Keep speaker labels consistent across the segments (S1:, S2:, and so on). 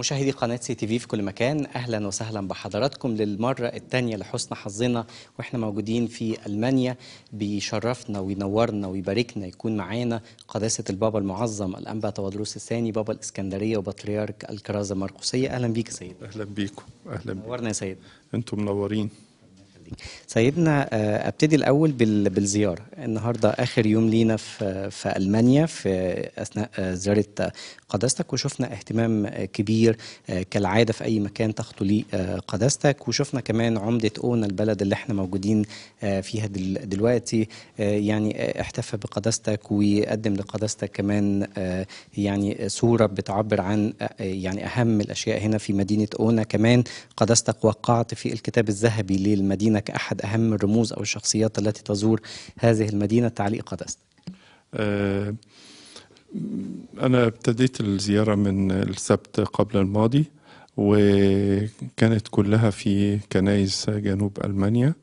S1: مشاهدي قناة سي تي في في كل مكان أهلا وسهلا بحضراتكم للمرة الثانية لحسن حظنا وإحنا موجودين في ألمانيا بيشرفنا وينورنا ويباركنا يكون معانا قداسة البابا المعظم الأنبا تودروس الثاني بابا الإسكندرية وبطريرك الكرازة المرقوسية أهلا بيك يا سيد أهلا بيكم أهلا بيك. نورنا يا سيد أنتم منورين دي سيدنا آه، ابتدي الاول بالزياره النهارده اخر يوم لينا في في المانيا في اثناء آه، زياره آه، قداستك وشفنا اهتمام كبير كالعاده في اي مكان تخطو ليه قداستك وشفنا كمان عمده اونا البلد اللي احنا موجودين فيها دلوقتي يعني احتفى بقداستك وقدم لقداستك كمان يعني صوره بتعبر عن يعني اهم الاشياء هنا في مدينه اونا كمان قداستك وقعت في الكتاب الذهبي للمدينه لك كأحد أهم الرموز أو الشخصيات التي تزور هذه المدينة تعليق
S2: قدس آه، أنا ابتديت الزيارة من السبت قبل الماضي وكانت كلها في كنايس جنوب ألمانيا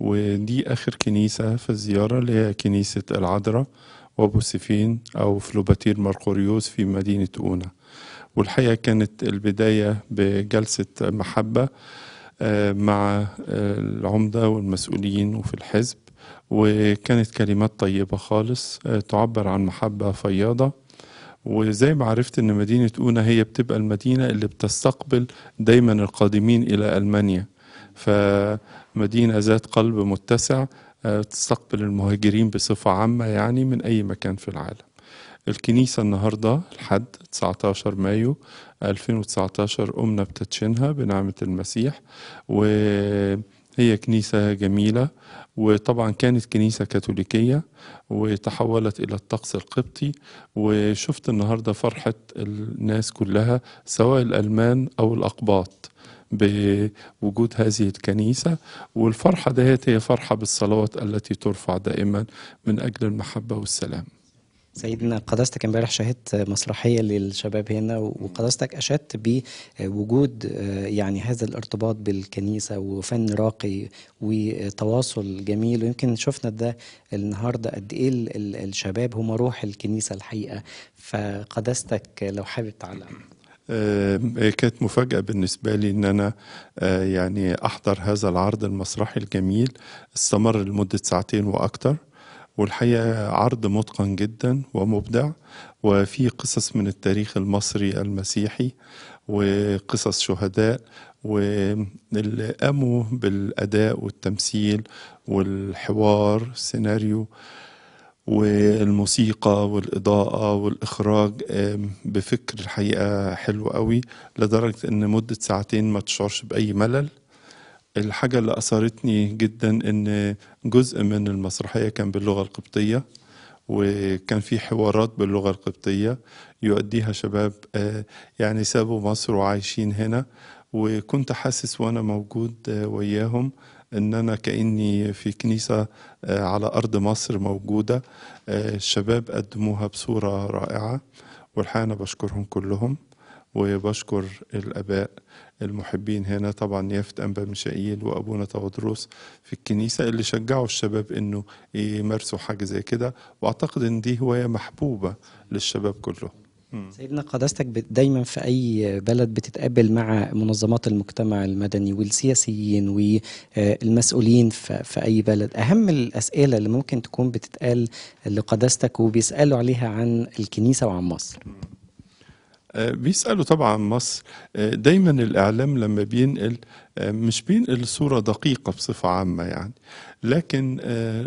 S2: ودي آخر كنيسة في الزيارة اللي هي كنيسة العذراء وأبو سيفين أو فلوباتير مرقوريوس في مدينة أونا والحقيقة كانت البداية بجلسة محبة مع آه، العمدة والمسؤولين وفي الحزب وكانت كلمات طيبة خالص آه، تعبر عن محبة فياضة وزي ما عرفت ان مدينة اونا هي بتبقى المدينة اللي بتستقبل دايما القادمين الى المانيا فمدينة ذات قلب متسع آه، تستقبل المهاجرين بصفة عامة يعني من اي مكان في العالم الكنيسة النهاردة الحد 19 مايو 2019 قمنا بتدشينها بنعمة المسيح وهي كنيسة جميلة وطبعا كانت كنيسة كاثوليكية وتحولت إلى الطقس القبطي وشفت النهاردة فرحة الناس كلها سواء الألمان أو الأقباط بوجود هذه الكنيسة والفرحة دهت هي فرحة بالصلوات التي ترفع دائما من أجل المحبة والسلام سيدنا قداستك امبارح شهدت مسرحيه للشباب هنا
S1: وقداستك اشدت بوجود آه، يعني هذا الارتباط بالكنيسه وفن راقي وتواصل جميل ويمكن شفنا ده النهارده قد ايه الشباب هم روح الكنيسه الحقيقه فقداستك لو حابب تعلق
S2: آه، كانت مفاجأة بالنسبة لي إن أنا آه، يعني أحضر هذا العرض المسرحي الجميل استمر لمدة ساعتين وأكثر والحقيقة عرض متقن جدا ومبدع وفي قصص من التاريخ المصري المسيحي وقصص شهداء واللي قاموا بالأداء والتمثيل والحوار سيناريو والموسيقى والإضاءة والإخراج بفكر الحقيقة حلو قوي لدرجة إن مدة ساعتين ما تشعرش بأي ملل الحاجة اللي أثرتني جدا إن جزء من المسرحية كان باللغة القبطية وكان في حوارات باللغة القبطية يؤديها شباب آه، يعني سابوا مصر وعايشين هنا وكنت حاسس وأنا موجود آه، وياهم ان انا كاني في كنيسه آه، على ارض مصر موجوده الشباب قدموها بصوره رائعه والحقيقه انا بشكرهم كلهم وبشكر الاباء المحبين هنا طبعا يافت أنبا مشائيل وأبونا تودروس في الكنيسة اللي شجعوا الشباب أنه يمارسوا حاجة زي كده وأعتقد أن دي هواية محبوبة للشباب كلهم
S1: سيدنا قداستك دايما في اي بلد بتتقابل مع منظمات المجتمع المدني والسياسيين والمسؤولين في اي بلد اهم الاسئله اللي ممكن تكون بتتقال لقداستك وبيسالوا عليها عن الكنيسه وعن مصر
S2: آه، بيسألوا طبعا مصر آه، دايما الإعلام لما بينقل آه، مش بينقل صورة دقيقة بصفة عامة يعني لكن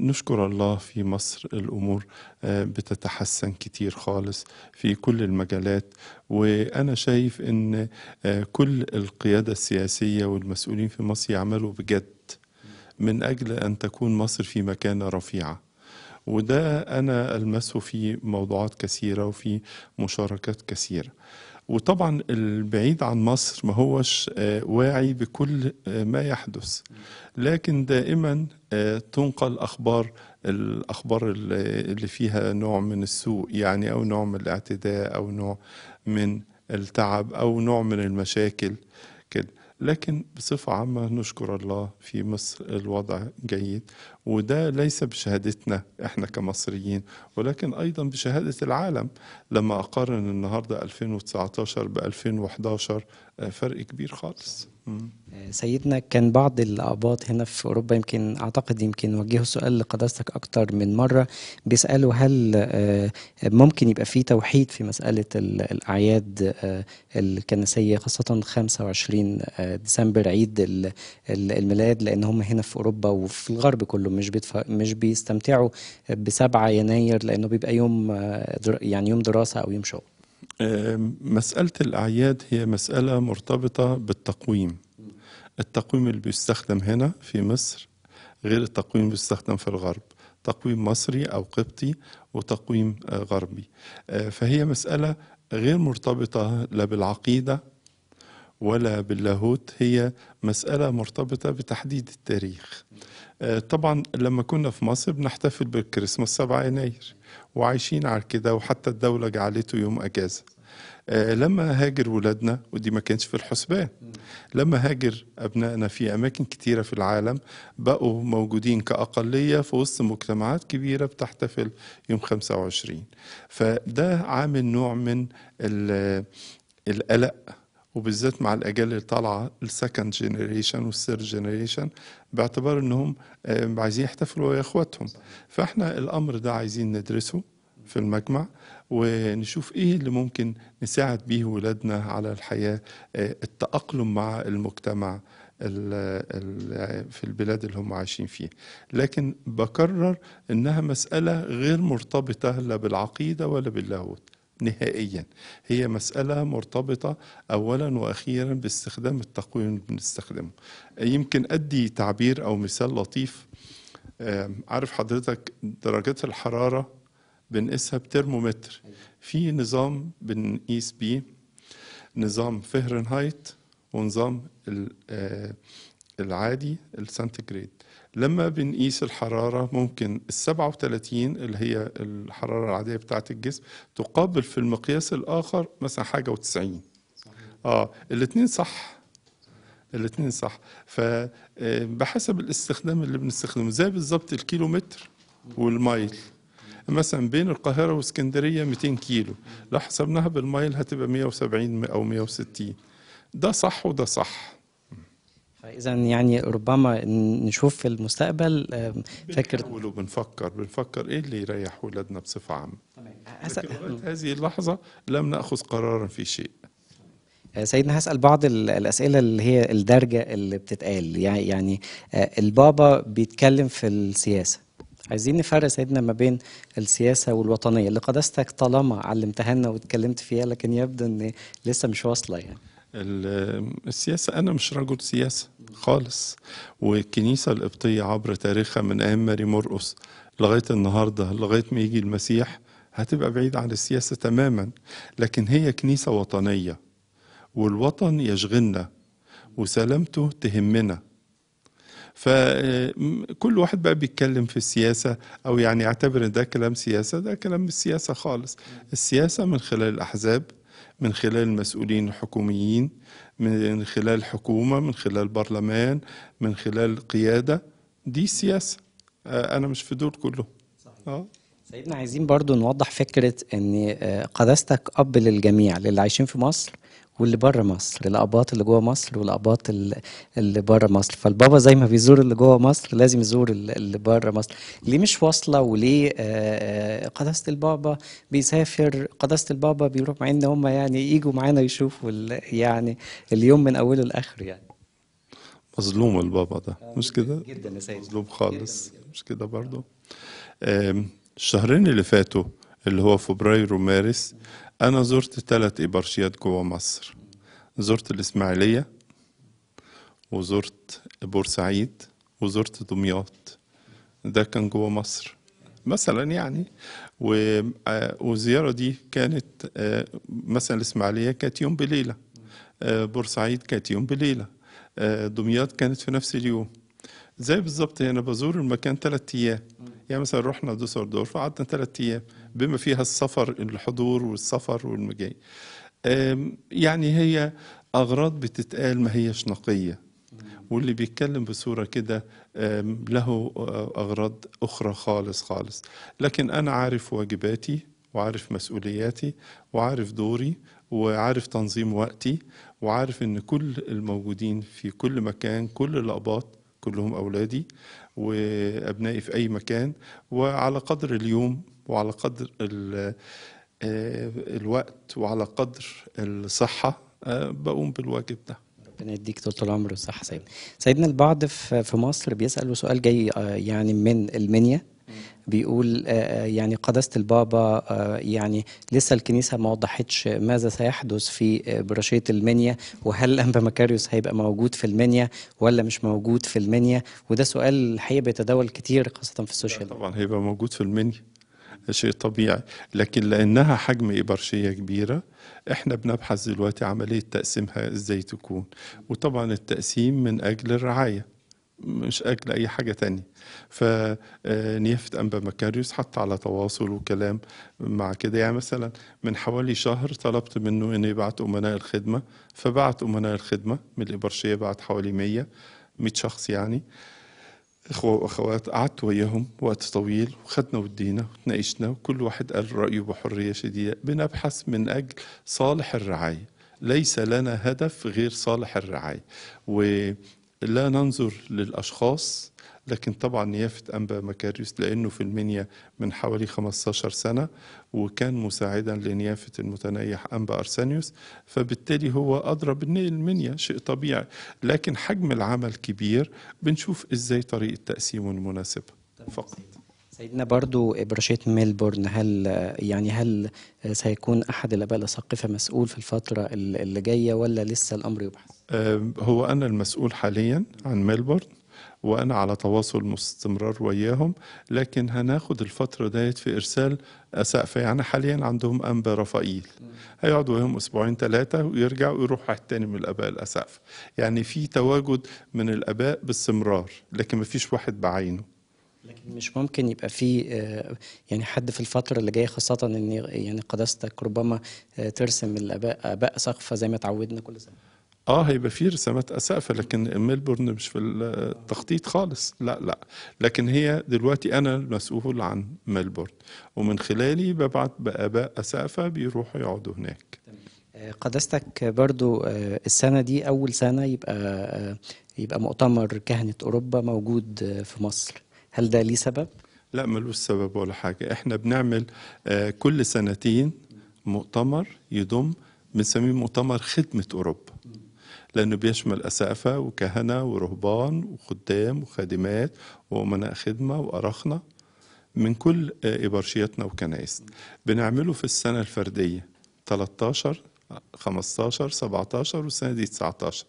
S2: نشكر الله في مصر الأمور بتتحسن كتير خالص في كل المجالات وأنا شايف أن كل القيادة السياسية والمسؤولين في مصر يعملوا بجد من أجل أن تكون مصر في مكانة رفيعة وده أنا ألمسه في موضوعات كثيرة وفي مشاركات كثيرة وطبعا البعيد عن مصر ما هوش آه، واعي بكل آه، ما يحدث لكن دائما آه، تنقل اخبار الاخبار اللي فيها نوع من السوء يعني او نوع من الاعتداء او نوع من التعب او نوع من المشاكل كده لكن بصفة عامة نشكر الله في مصر الوضع جيد وده ليس بشهادتنا احنا كمصريين ولكن ايضا بشهادة العالم لما اقارن النهاردة 2019 ب 2011 فرق كبير خالص سيدنا كان بعض
S1: الأقباط هنا في أوروبا يمكن أعتقد يمكن وجهوا سؤال لقداستك أكتر من مرة بيسألوا هل آه، ممكن يبقى في توحيد في مسألة الأعياد آه، الكنسية خاصة 25 آه، ديسمبر عيد الميلاد لأن هم هنا في أوروبا وفي الغرب كله مش مش بيستمتعوا ب 7 يناير لأنه بيبقى يوم يعني يوم دراسة أو يوم شغل
S2: مسألة الأعياد هي مسألة مرتبطة بالتقويم التقويم اللي بيستخدم هنا في مصر غير التقويم اللي بيستخدم في الغرب تقويم مصري أو قبطي وتقويم آه، غربي آه، فهي مسألة غير مرتبطة لا بالعقيدة ولا باللاهوت هي مسألة مرتبطة بتحديد التاريخ آه، طبعا لما كنا في مصر بنحتفل بالكريسماس 7 يناير وعايشين على كده وحتى الدولة جعلته يوم أجازة آه، لما هاجر ولادنا ودي ما كانش في الحسبان لما هاجر أبنائنا في أماكن كتيرة في العالم بقوا موجودين كأقلية في وسط مجتمعات كبيرة بتحتفل يوم 25 فده عامل نوع من القلق وبالذات مع الاجيال اللي طالعه السكند جينيريشن والثيرد جينيريشن باعتبار انهم آه، عايزين يحتفلوا يا اخواتهم فاحنا الامر ده عايزين ندرسه في المجمع ونشوف ايه اللي ممكن نساعد بيه ولادنا على الحياه آه، التاقلم مع المجتمع في البلاد اللي هم عايشين فيها لكن بكرر انها مساله غير مرتبطه لا بالعقيده ولا باللاهوت نهائيا هي مسألة مرتبطة أولا وأخيرا باستخدام التقويم اللي بنستخدمه يمكن أدي تعبير أو مثال لطيف آه، عارف حضرتك درجات الحرارة بنقيسها بترمومتر في نظام بنقيس بيه نظام فهرنهايت ونظام آه، العادي السنتيجريد لما بنقيس الحرارة ممكن ال 37 اللي هي الحرارة العادية بتاعة الجسم تقابل في المقياس الآخر مثلا حاجة و90 اه الاثنين صح الاثنين صح فبحسب آه، الاستخدام اللي بنستخدمه زي بالظبط الكيلومتر والمايل مثلا بين القاهرة واسكندرية 200 كيلو لو حسبناها بالميل هتبقى 170 أو 160 ده صح وده صح فاذا يعني ربما نشوف في المستقبل آه، فكره وبنفكر بنفكر ايه اللي يريح ولادنا بصفه عامه تمام هذه اللحظه لم ناخذ قرارا في شيء
S1: آه، سيدنا هسأل بعض الأسئلة اللي هي الدرجة اللي بتتقال يعني آه، البابا بيتكلم في السياسة عايزين نفرق سيدنا ما بين السياسه والوطنيه اللي قداستك طالما علمتها لنا واتكلمت فيها لكن يبدو ان
S2: لسه مش واصله يعني السياسة أنا مش رجل سياسة خالص والكنيسة القبطية عبر تاريخها من أيام ماري مرقص لغاية النهاردة لغاية ما يجي المسيح هتبقى بعيدة عن السياسة تماما لكن هي كنيسة وطنية والوطن يشغلنا وسلامته تهمنا فكل آه، واحد بقى بيتكلم في السياسة أو يعني يعتبر ده كلام سياسة ده كلام مش سياسة خالص السياسة من خلال الأحزاب من خلال المسؤولين الحكوميين من خلال حكومة من خلال برلمان من خلال قيادة دي سياسة آه، أنا مش في دول كله صحيح. آه. سيدنا عايزين برضو نوضح فكرة أن آه،
S1: قداستك أب للجميع للي عايشين في مصر واللي بره مصر الاقباط اللي جوه مصر والاقباط اللي بره مصر فالبابا زي ما بيزور اللي جوه مصر لازم يزور اللي بره مصر ليه مش واصله وليه آه، آه، قداسه البابا بيسافر قداسه البابا بيروح مع ان هم يعني يجوا معانا يشوفوا يعني اليوم من اوله لاخره يعني
S2: مظلوم البابا ده آه، مش كده جدا يا سيدي مظلوم خالص مش كده برضه الشهرين اللي فاتوا اللي هو فبراير ومارس أنا زرت ثلاث إبرشيات جوا مصر زرت الإسماعيلية وزرت بورسعيد وزرت دمياط ده كان جوا مصر مثلا يعني والزيارة آه، دي كانت آه، مثلا الإسماعيلية كانت يوم بليلة آه، بورسعيد كانت يوم بليلة دمياط كانت في نفس اليوم زي بالظبط أنا بزور المكان ثلاث أيام يعني مثلا رحنا دوسلدورف قعدنا ثلاث ايام بما فيها السفر الحضور والسفر والمجاي يعني هي اغراض بتتقال ما هيش نقيه واللي بيتكلم بصوره كده له آه، اغراض اخرى خالص خالص لكن انا عارف واجباتي وعارف مسؤولياتي وعارف دوري وعارف تنظيم وقتي وعارف ان كل الموجودين في كل مكان كل الاقباط كلهم اولادي وأبنائي في أي مكان وعلى قدر اليوم وعلى قدر آه، الوقت وعلى قدر الصحة آه، بقوم بالواجب ده ربنا يديك طول العمر والصحة سيدنا سيدنا البعض
S1: في مصر بيسألوا سؤال جاي آه، يعني من المنيا بيقول آه، آه، يعني قداسة البابا آه، يعني لسه الكنيسة ما وضحتش ماذا سيحدث في برشية المنيا وهل أنبا مكاريوس هيبقى موجود في المنيا ولا مش موجود في
S2: المنيا وده سؤال الحقيقة بيتداول كتير خاصة في السوشيال طبعا هيبقى موجود في المنيا شيء طبيعي لكن لأنها حجم إبرشية كبيرة احنا بنبحث دلوقتي عملية تقسيمها ازاي تكون وطبعا التقسيم من أجل الرعاية مش اكل اي حاجه تانية فنيافه آه، انبا مكاريوس حتى على تواصل وكلام مع كده يعني مثلا من حوالي شهر طلبت منه انه يبعت امناء الخدمه فبعت امناء الخدمه من الابرشيه بعت حوالي 100 100 شخص يعني اخوه واخوات قعدت وياهم وقت طويل وخدنا ودينا وتناقشنا وكل واحد قال رايه بحريه شديده بنبحث من اجل صالح الرعايه ليس لنا هدف غير صالح الرعاية و لا ننظر للأشخاص لكن طبعا نيافة أنبا مكاريوس لأنه في المنيا من حوالي 15 سنة وكان مساعدا لنيافة المتنيح أنبا أرسانيوس فبالتالي هو أدرى بالمنيا شيء طبيعي لكن حجم العمل كبير بنشوف إزاي طريقة تقسيمه المناسبة فقط
S1: سيدنا برضو برشيت ميلبورن هل يعني هل سيكون احد الاباء الاساقفه مسؤول في الفتره
S2: اللي جايه ولا لسه الامر يبحث؟ هو انا المسؤول حاليا عن ميلبورن وانا على تواصل مستمرار وياهم لكن هناخد الفتره ديت في ارسال اسقفه يعني حاليا عندهم انبا رفائيل هيقعدوا وياهم اسبوعين ثلاثه ويرجعوا ويروحوا واحد تاني من الاباء الاسقفه يعني في تواجد من الاباء باستمرار لكن ما فيش واحد بعينه مش ممكن يبقى في آه، يعني حد
S1: في الفتره اللي جايه خاصه ان يعني قداستك ربما آه، ترسم الاباء اباء سقفه
S2: زي ما اتعودنا كل سنه اه هيبقى في رسامات اسقفه لكن ميلبورن مش في التخطيط خالص لا لا لكن هي دلوقتي انا المسؤول عن ميلبورن ومن خلالي ببعت باباء اسقفه بيروحوا يقعدوا هناك آه، قداستك
S1: برضو السنه دي اول سنه يبقى يبقى مؤتمر كهنه اوروبا موجود في مصر هل ده ليه سبب؟
S2: لا ملوش سبب ولا حاجة احنا بنعمل آه، كل سنتين مؤتمر يضم بنسميه مؤتمر خدمة أوروبا لأنه بيشمل أسقفة وكهنة ورهبان وخدام وخادمات وأمناء خدمة وأراخنة من كل آه، إبرشياتنا وكنائسنا بنعمله في السنة الفردية 13 15 17 والسنه دي 19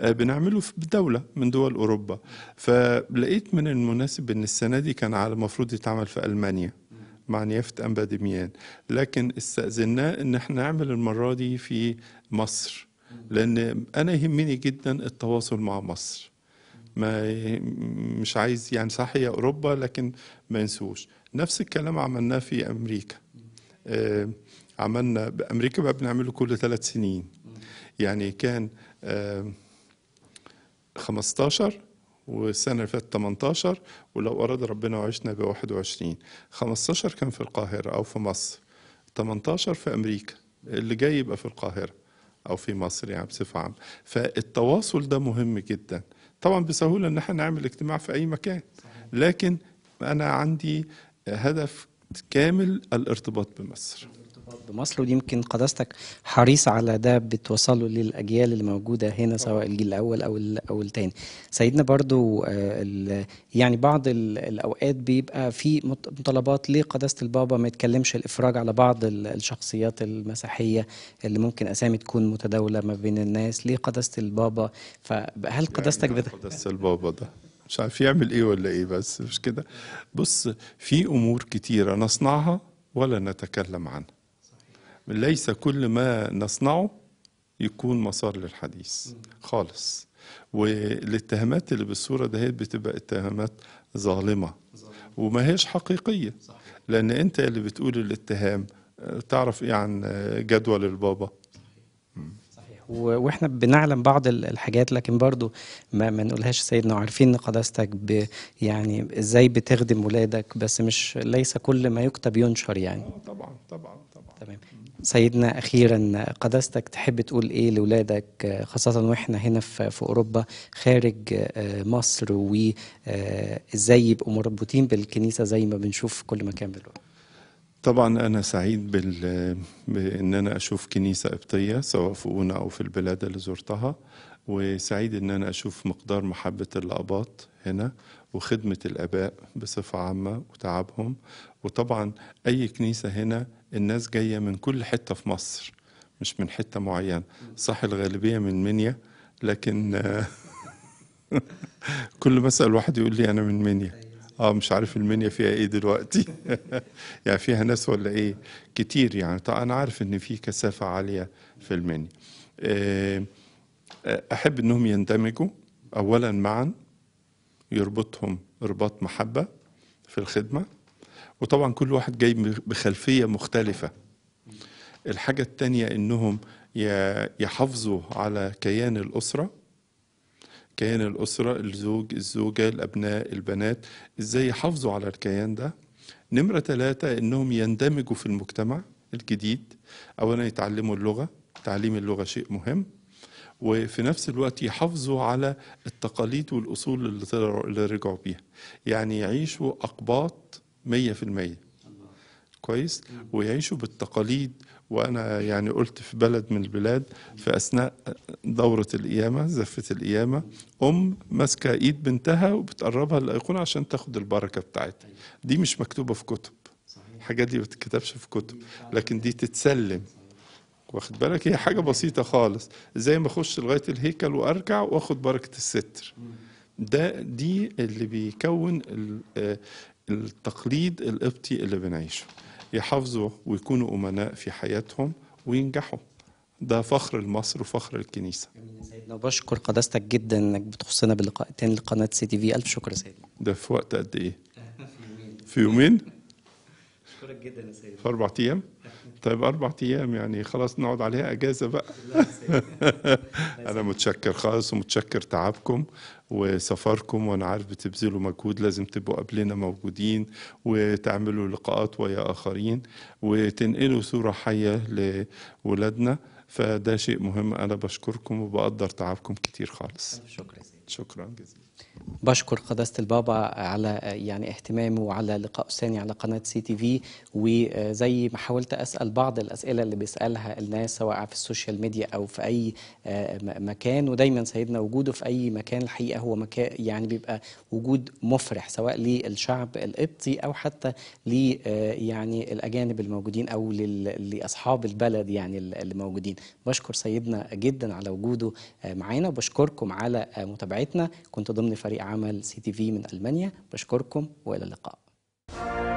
S2: آه، بنعمله في دوله من دول اوروبا فلقيت من المناسب ان السنه دي كان على المفروض يتعمل في المانيا مع نيافه انبادميان لكن استاذناه ان احنا نعمل المره دي في مصر لان انا يهمني جدا التواصل مع مصر ما مش عايز يعني صح هي اوروبا لكن ما ينسوش نفس الكلام عملناه في امريكا آه، عملنا بامريكا بقى بنعمله كل ثلاث سنين يعني كان 15 والسنة اللي فاتت 18 ولو أراد ربنا وعشنا ب 21 15 كان في القاهرة أو في مصر 18 في أمريكا اللي جاي يبقى في القاهرة أو في مصر يعني بصفة عامة فالتواصل ده مهم جدا طبعا بسهولة إن احنا نعمل اجتماع في أي مكان لكن أنا عندي هدف كامل الارتباط بمصر بمصر ودي يمكن قداستك حريص على ده
S1: بتوصله للاجيال اللي موجوده هنا سواء الجيل الاول او او الثاني سيدنا برضو آه، يعني بعض الاوقات بيبقى في مطالبات ليه قداسه البابا ما يتكلمش الافراج على بعض الشخصيات المسيحيه اللي ممكن اسامي تكون متداوله
S2: ما بين الناس ليه قداسه البابا فهل يعني قداستك يعني قداسه البابا ده مش عارف يعمل ايه ولا ايه بس مش كده بص في امور كتيره نصنعها ولا نتكلم عنها ليس كل ما نصنعه يكون مسار للحديث خالص والاتهامات اللي بالصورة ده بتبقى اتهامات ظالمة وما هيش حقيقية لأن أنت اللي بتقول الاتهام تعرف إيه عن جدول البابا
S1: واحنا بنعلم بعض الحاجات لكن برضو ما, ما نقولهاش سيدنا وعارفين ان قداستك يعني ازاي بتخدم ولادك بس مش ليس كل ما يكتب ينشر يعني آه،
S2: طبعا طبعا طبعا تمام
S1: سيدنا أخيرا قداستك تحب تقول إيه لولادك خاصة وإحنا هنا في أوروبا خارج آه، مصر وإزاي
S2: آه، يبقوا مربوطين
S1: بالكنيسة زي ما
S2: بنشوف في كل مكان دلوقتي طبعا أنا سعيد بال... بإن أنا أشوف كنيسة قبطية سواء في أونا أو في البلاد اللي زرتها وسعيد إن أنا أشوف مقدار محبة الآباط هنا وخدمة الآباء بصفة عامة وتعبهم وطبعا أي كنيسة هنا الناس جاية من كل حتة في مصر مش من حتة معينة صح الغالبية من منيا لكن كل ما اسال واحد يقول لي انا من منيا اه مش عارف المنيا فيها ايه دلوقتي يعني فيها ناس ولا ايه كتير يعني طيب انا عارف ان في كثافه عاليه في المنيا آه، آه، احب انهم يندمجوا اولا معا يربطهم رباط محبه في الخدمه وطبعا كل واحد جاي بخلفية مختلفة الحاجة الثانية انهم يحافظوا على كيان الأسرة كيان الأسرة الزوج الزوجة الأبناء البنات إزاي يحافظوا على الكيان ده نمرة ثلاثة إنهم يندمجوا في المجتمع الجديد أولا يتعلموا اللغة تعليم اللغة شيء مهم وفي نفس الوقت يحافظوا على التقاليد والأصول اللي رجعوا بيها يعني يعيشوا أقباط مية في المية كويس ويعيشوا بالتقاليد وانا يعني قلت في بلد من البلاد في اثناء دوره القيامه زفه القيامه ام ماسكه ايد بنتها وبتقربها للايقونه عشان تاخد البركه بتاعتها دي مش مكتوبه في كتب الحاجات دي ما بتتكتبش في كتب لكن دي تتسلم واخد بالك هي حاجه بسيطه خالص زي ما اخش لغايه الهيكل وارجع واخد بركه الستر ده دي اللي بيكون آه، التقليد القبطي اللي بنعيشه يحافظوا ويكونوا أمناء في حياتهم وينجحوا ده فخر لمصر وفخر الكنيسة
S1: سيدنا بشكر قداستك جدا انك بتخصنا باللقاء التاني لقناة سي تي في
S2: ألف شكر سيدنا ده في وقت قد ايه؟ في يومين في يومين؟ جدا يا سيدنا في أربع أيام؟ طيب أربع أيام يعني خلاص نقعد عليها أجازة بقى أنا متشكر خالص ومتشكر تعبكم وسفركم وانا عارف بتبذلوا مجهود لازم تبقوا قبلنا موجودين وتعملوا لقاءات ويا اخرين وتنقلوا صوره حيه لولادنا فده شيء مهم انا بشكركم وبقدر تعبكم كتير خالص شكرا شكرا جزيلا بشكر
S1: قداسة البابا على يعني اهتمامه وعلى لقاء ثاني على قناة سي تي في وزي ما حاولت أسأل بعض الأسئلة اللي بيسألها الناس سواء في السوشيال ميديا أو في أي آه، مكان ودايما سيدنا وجوده في أي مكان الحقيقة هو مكان يعني بيبقى وجود مفرح سواء للشعب القبطي أو حتى لي آه، يعني الأجانب الموجودين أو لأصحاب البلد يعني اللي موجودين بشكر سيدنا جدا على وجوده آه، معانا وبشكركم على متابعتنا كنت ضمن ضمن فريق عمل سي تي في من ألمانيا بشكركم وإلى اللقاء